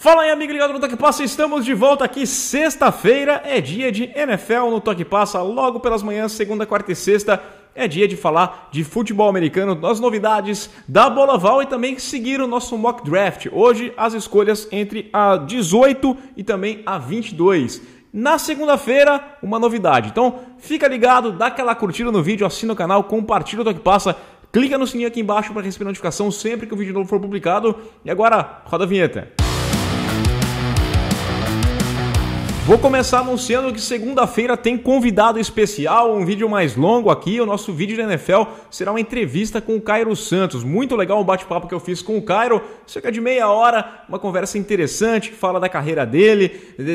Fala aí, amigo ligado no Toque Passa, estamos de volta aqui. Sexta-feira é dia de NFL no Toque Passa, logo pelas manhãs, segunda, quarta e sexta. É dia de falar de futebol americano, das novidades da Bola Val e também seguir o nosso mock draft. Hoje, as escolhas entre a 18 e também a 22. Na segunda-feira, uma novidade. Então, fica ligado, dá aquela curtida no vídeo, assina o canal, compartilha o Toque Passa, clica no sininho aqui embaixo para receber notificação sempre que o vídeo novo for publicado. E agora, roda a vinheta. Vou começar anunciando que segunda-feira tem convidado especial, um vídeo mais longo aqui. O nosso vídeo da NFL será uma entrevista com o Cairo Santos. Muito legal o bate-papo que eu fiz com o Cairo, cerca de meia hora, uma conversa interessante, fala da carreira dele,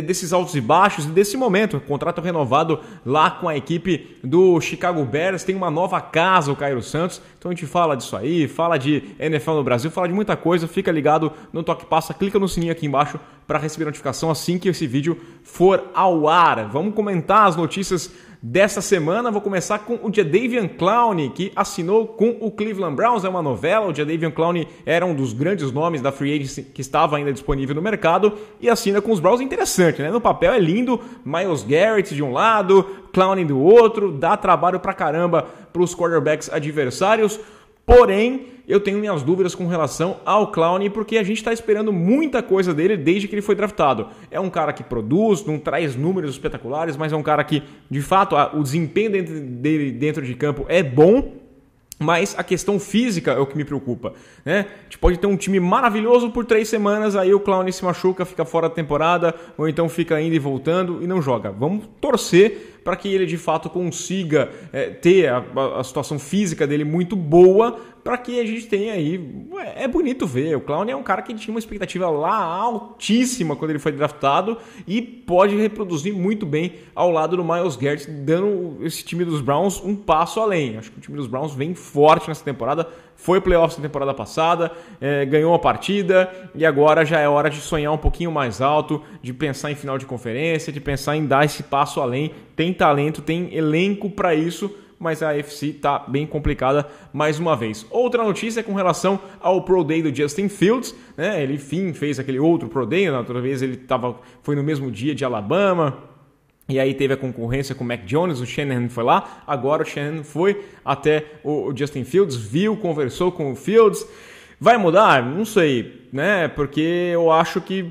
desses altos e baixos, e desse momento, contrato renovado lá com a equipe do Chicago Bears. Tem uma nova casa, o Cairo Santos. Então a gente fala disso aí, fala de NFL no Brasil, fala de muita coisa. Fica ligado no Toque Passa, clica no sininho aqui embaixo para receber notificação assim que esse vídeo for ao ar. Vamos comentar as notícias dessa semana. Vou começar com o Jadavian Clowney, que assinou com o Cleveland Browns. É uma novela. O Jadavian Clowney era um dos grandes nomes da free agency que estava ainda disponível no mercado e assina com os Browns. Interessante, né? No papel é lindo. Miles Garrett de um lado, Clowney do outro. Dá trabalho para caramba para os quarterbacks adversários. Porém, eu tenho minhas dúvidas com relação ao Clown, porque a gente está esperando muita coisa dele desde que ele foi draftado. É um cara que produz, não traz números espetaculares, mas é um cara que, de fato, o desempenho dele dentro de campo é bom. Mas a questão física é o que me preocupa, né? A gente pode ter um time maravilhoso por três semanas, aí o Clown se machuca, fica fora da temporada, ou então fica indo e voltando e não joga. Vamos torcer para que ele de fato consiga é, ter a, a situação física dele muito boa para que a gente tenha aí. É bonito ver. O Clown é um cara que tinha uma expectativa lá altíssima quando ele foi draftado e pode reproduzir muito bem ao lado do Miles Garrett, dando esse time dos Browns um passo além. Acho que o time dos Browns vem forte nessa temporada foi playoffs na temporada passada, é, ganhou uma partida e agora já é hora de sonhar um pouquinho mais alto, de pensar em final de conferência, de pensar em dar esse passo além. Tem talento, tem elenco para isso mas a FC está bem complicada mais uma vez. Outra notícia é com relação ao Pro Day do Justin Fields, né? Ele fim fez aquele outro Pro Day, na outra vez ele tava, foi no mesmo dia de Alabama, e aí teve a concorrência com o Mac Jones, o Shanahan foi lá, agora o Shanahan foi até o Justin Fields, viu, conversou com o Fields. Vai mudar? Não sei, né? Porque eu acho que,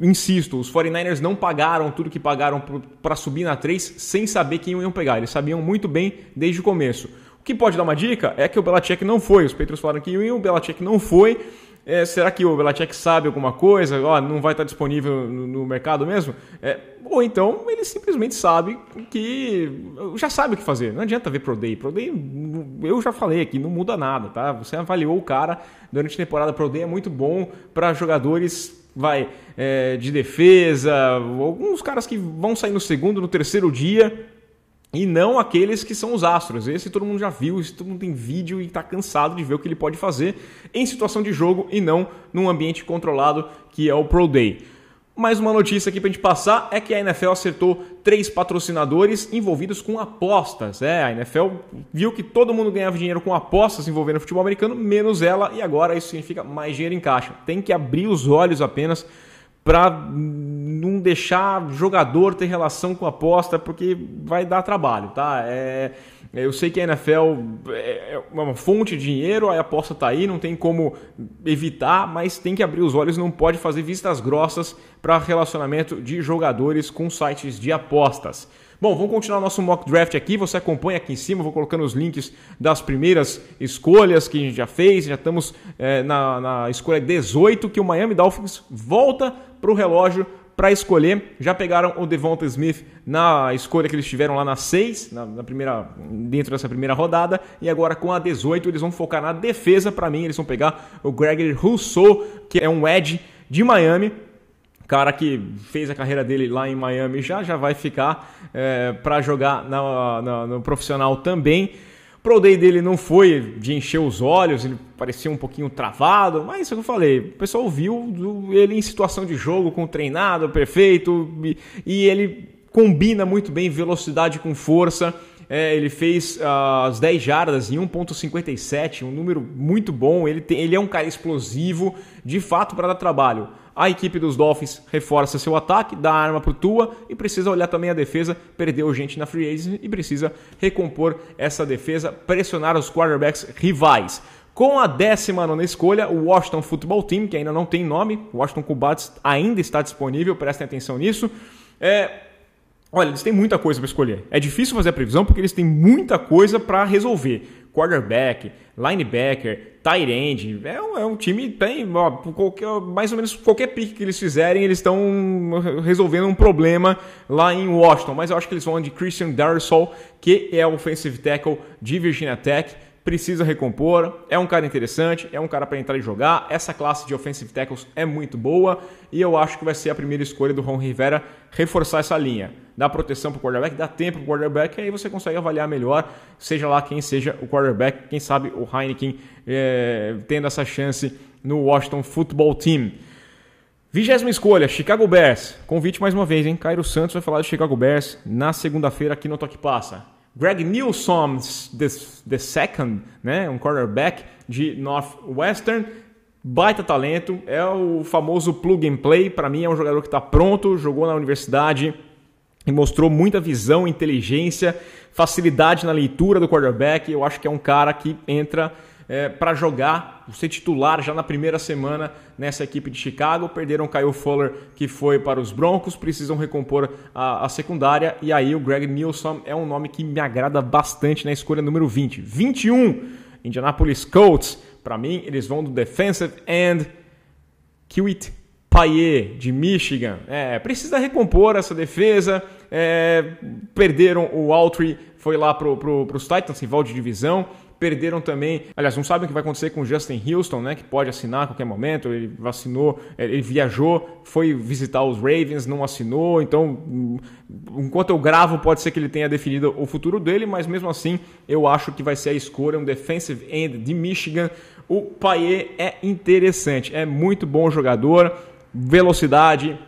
insisto, os 49ers não pagaram tudo que pagaram para subir na 3 sem saber quem iam pegar. Eles sabiam muito bem desde o começo. O que pode dar uma dica é que o Belichick não foi. Os Patriots falaram que iam, o Belichick não foi. É, será que o Belichick sabe alguma coisa? Ó, não vai estar disponível no, no mercado mesmo? É, ou então ele simplesmente sabe que. já sabe o que fazer. Não adianta ver Pro Day. Pro Day, eu já falei aqui, não muda nada, tá? Você avaliou o cara durante a temporada. Pro Day é muito bom para jogadores vai é, de defesa, alguns caras que vão sair no segundo, no terceiro dia e não aqueles que são os astros. Esse todo mundo já viu, esse todo mundo tem vídeo e está cansado de ver o que ele pode fazer em situação de jogo e não num ambiente controlado que é o Pro Day. Mais uma notícia aqui para a gente passar é que a NFL acertou três patrocinadores envolvidos com apostas. É, a NFL viu que todo mundo ganhava dinheiro com apostas envolvendo futebol americano, menos ela, e agora isso significa mais dinheiro em caixa. Tem que abrir os olhos apenas para não deixar jogador ter relação com aposta, porque vai dar trabalho, tá? É, é eu sei que a NFL é, é uma fonte de dinheiro, a aposta tá aí, não tem como evitar, mas tem que abrir os olhos, não pode fazer vistas grossas para relacionamento de jogadores com sites de apostas. Bom, vamos continuar nosso mock draft aqui. Você acompanha aqui em cima, vou colocando os links das primeiras escolhas que a gente já fez. Já estamos é, na, na escolha 18, que o Miami Dolphins volta para o relógio para escolher. Já pegaram o Devonta Smith na escolha que eles tiveram lá na 6, na, na, primeira, dentro dessa primeira rodada, e agora com a 18 eles vão focar na defesa. Para mim, eles vão pegar o Gregory Rousseau, que é um edge de Miami, cara que fez a carreira dele lá em Miami já já vai ficar é, eh, para jogar na, na, no profissional também. Pro Day dele não foi de encher os olhos, ele parecia um pouquinho travado, mas isso que eu falei, o pessoal viu ele em situação de jogo, com treinado perfeito, e ele combina muito bem velocidade com força. É, ele fez uh, as 10 jardas em 1.57, um número muito bom. Ele, tem, ele é um cara explosivo, de fato, para dar trabalho. A equipe dos Dolphins reforça seu ataque, dá arma o Tua e precisa olhar também a defesa. Perdeu gente na free agency e precisa recompor essa defesa, pressionar os quarterbacks rivais. Com a 19 escolha, o Washington Football Team, que ainda não tem nome, o Washington Combats ainda está disponível, prestem atenção nisso. É, olha, eles têm muita coisa para escolher. É difícil fazer a previsão porque eles têm muita coisa para resolver quarterback, linebacker, tight end. É um, é um time tem ó, qualquer, mais ou menos qualquer pick que eles fizerem, eles estão resolvendo um problema lá em Washington. Mas eu acho que eles vão de Christian Darisol, que é o offensive tackle de Virginia Tech precisa recompor, é um cara interessante, é um cara para entrar e jogar. Essa classe de offensive tackles é muito boa e eu acho que vai ser a primeira escolha do Ron Rivera reforçar essa linha. Dá proteção para o quarterback, dá tempo para o quarterback, e aí você consegue avaliar melhor, seja lá quem seja o quarterback, quem sabe o Heineken é, tendo essa chance no Washington Football Team. Vigésima escolha, Chicago Bears. Convite mais uma vez, hein? Cairo Santos vai falar de Chicago Bears na segunda-feira aqui no Toque Passa. Greg Newsom the second, né, um quarterback de Northwestern, baita talento, é o famoso plug and play, para mim é um jogador que está pronto, jogou na universidade e mostrou muita visão, inteligência, facilidade na leitura do quarterback, eu acho que é um cara que entra é, para jogar, ser titular já na primeira semana nessa equipe de Chicago. Perderam Kyle Fuller, que foi para os Broncos, precisam recompor a, a secundária. E aí o Greg Nilsson é um nome que me agrada bastante na escolha número 20. 21, Indianapolis Colts. Para mim, eles vão do defensive end Kiwit Payet, de Michigan. É, precisa recompor essa defesa. É, perderam o Altry, foi lá para pro, os Titans, rival de divisão perderam também. Aliás, não sabem o que vai acontecer com o Justin Houston, né? Que pode assinar a qualquer momento. Ele vacinou, é, ele viajou, foi visitar os Ravens, não assinou. Então, hum, enquanto eu gravo, pode ser que ele tenha definido o futuro dele, mas mesmo assim, eu acho que vai ser a escolha um defensive end de Michigan. O Paier é interessante, é muito bom jogador, velocidade,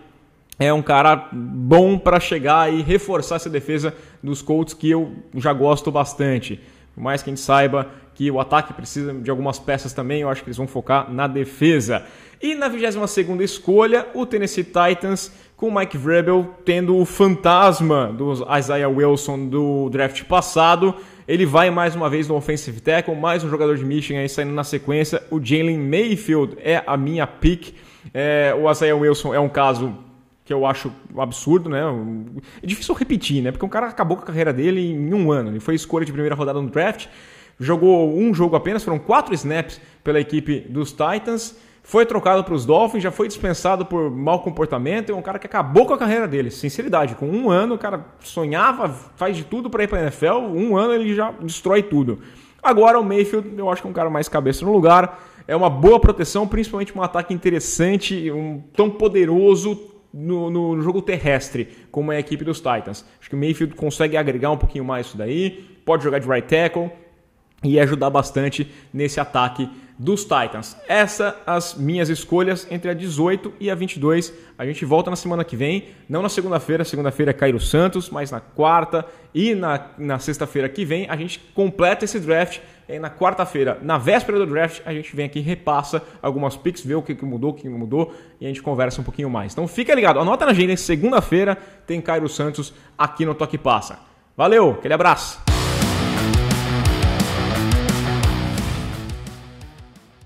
é um cara bom para chegar e reforçar essa defesa dos Colts que eu já gosto bastante. Por mais que a gente saiba que o ataque precisa de algumas peças também, eu acho que eles vão focar na defesa. E na 22 escolha, o Tennessee Titans com o Mike Vrabel tendo o fantasma do Isaiah Wilson do draft passado. Ele vai mais uma vez no offensive tackle, mais um jogador de Michigan aí saindo na sequência. O Jalen Mayfield é a minha pick. É, o Isaiah Wilson é um caso que eu acho absurdo, né? É difícil repetir, né? Porque um cara acabou com a carreira dele em um ano. Ele foi escolha de primeira rodada no draft, jogou um jogo apenas, foram quatro snaps pela equipe dos Titans, foi trocado para os Dolphins, já foi dispensado por mau comportamento. É um cara que acabou com a carreira dele, sinceridade. Com um ano, o cara sonhava, faz de tudo para ir para a NFL, um ano ele já destrói tudo. Agora o Mayfield, eu acho que é um cara mais cabeça no lugar. É uma boa proteção, principalmente um ataque interessante, um tão poderoso, no, no, jogo terrestre, como é a equipe dos Titans. Acho que o Mayfield consegue agregar um pouquinho mais isso daí, pode jogar de right tackle, e ajudar bastante nesse ataque dos Titans. Essas as minhas escolhas entre a 18 e a 22. A gente volta na semana que vem, não na segunda-feira, segunda-feira é Cairo Santos, mas na quarta e na, na sexta-feira que vem a gente completa esse draft. E na quarta-feira, na véspera do draft, a gente vem aqui, repassa algumas picks, vê o que mudou, o que mudou e a gente conversa um pouquinho mais. Então fica ligado, anota na agenda, segunda-feira tem Cairo Santos aqui no Toque Passa. Valeu, aquele abraço!